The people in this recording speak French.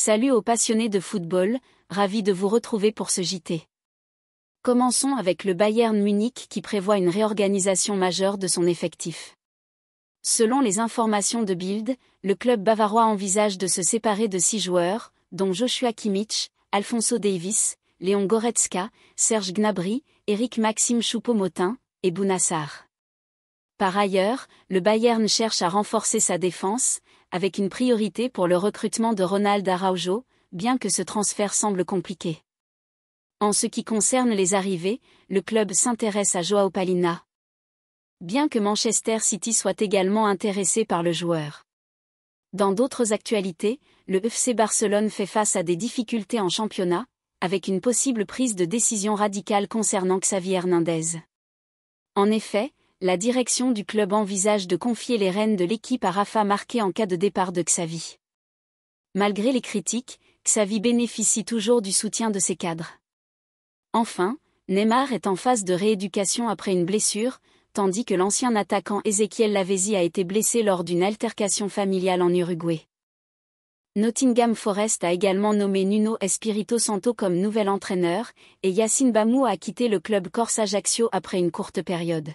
Salut aux passionnés de football, ravi de vous retrouver pour ce JT. Commençons avec le Bayern Munich qui prévoit une réorganisation majeure de son effectif. Selon les informations de Bild, le club bavarois envisage de se séparer de six joueurs, dont Joshua Kimmich, Alfonso Davis, Léon Goretzka, Serge Gnabry, Eric Maxime Choupo-Motin et Bounassar. Par ailleurs, le Bayern cherche à renforcer sa défense, avec une priorité pour le recrutement de Ronald Araujo, bien que ce transfert semble compliqué. En ce qui concerne les arrivées, le club s'intéresse à Joao Palina. Bien que Manchester City soit également intéressé par le joueur. Dans d'autres actualités, le FC Barcelone fait face à des difficultés en championnat, avec une possible prise de décision radicale concernant Xavier Hernandez. En effet, la direction du club envisage de confier les rênes de l'équipe à Rafa Marqué en cas de départ de Xavi. Malgré les critiques, Xavi bénéficie toujours du soutien de ses cadres. Enfin, Neymar est en phase de rééducation après une blessure, tandis que l'ancien attaquant Ezequiel Lavezzi a été blessé lors d'une altercation familiale en Uruguay. Nottingham Forest a également nommé Nuno Espirito Santo comme nouvel entraîneur, et Yacine Bamou a quitté le club Corse Ajaccio après une courte période.